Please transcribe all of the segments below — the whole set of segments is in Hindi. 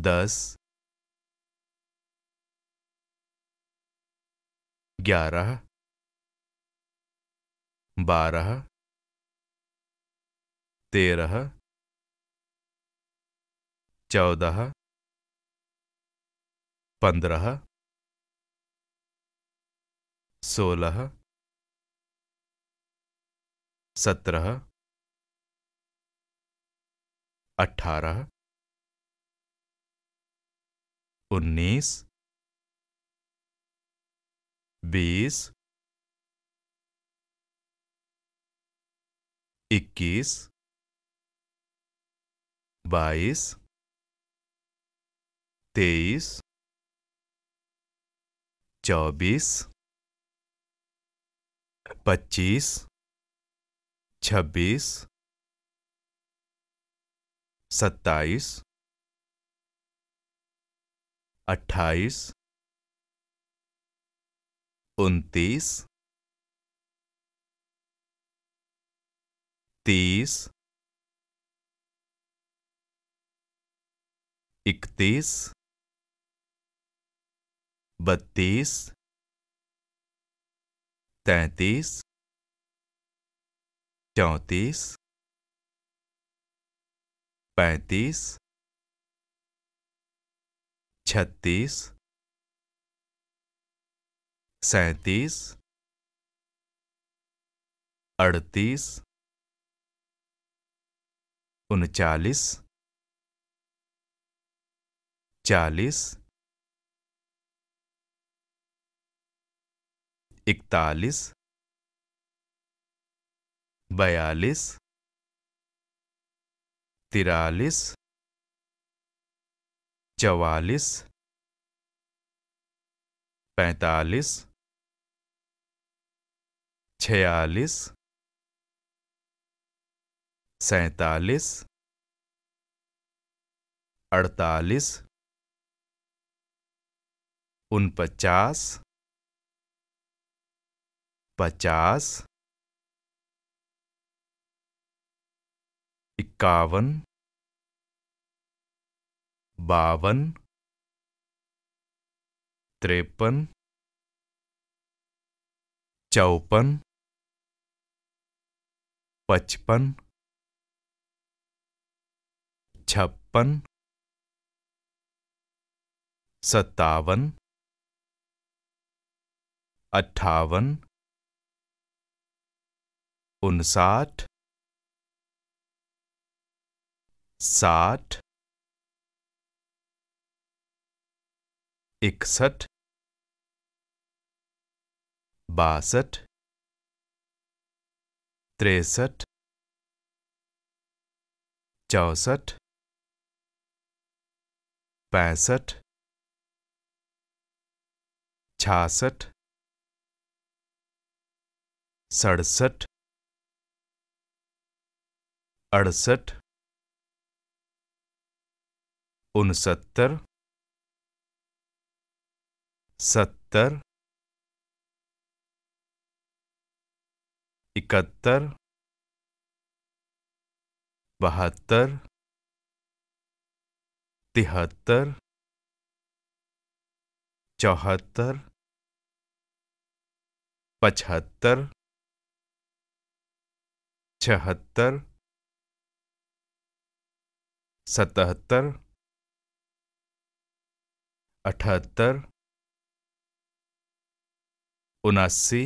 दस ग्यारह बारह तेरह चौदह पंद्रह सोलह सत्रह अठारह उन्नीस बीस इक्कीस बाईस तेईस चौबीस पच्चीस छब्बीस सत्ताईस अट्ठाईस उनतीस तीस इकतीस बत्तीस तैतीस चौंतीस पैंतीस छत्तीस सैतीस अड़तीस उनचालीस चालीस इकतालीस बयालीस तिरालीस चवालीस पैंतालीस छियालीस सैतालीस अड़तालीस उनपचास पचास इक्यावन बावन त्रेपन चौपन पचपन छप्पन सत्तावन अट्ठावन उनसाठ साठ इकसठ बासठ तिरसठ चौसठ पैंसठ छियासठ सड़सठ अड़सठ उनसत्तर सत्तर इकहत्तर बहत्तर तिहत्तर चौहत्तर पचहत्तर छहत्तर सतहत्तर अठहत्तर उनासी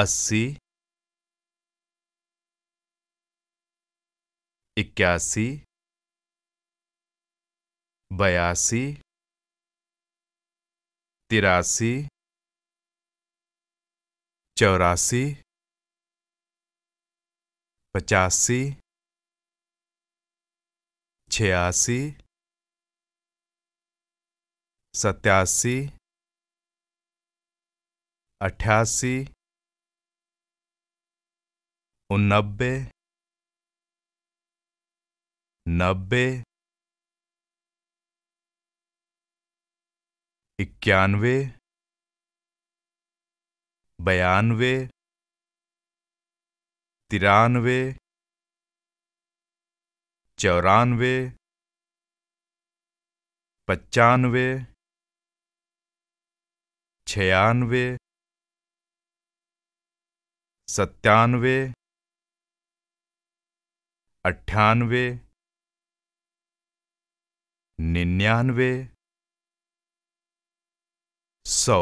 अस्सी इक्यासी बयासी तिरासी चौरासी पचासी छियासी सत्यासी अट्ठासी उन्नबे नब्बे इक्यानवे बयानवे तिरानवे चौरानवे पचानवे छियानवे सत्तानवे अट्ठानवे निन्यानवे सौ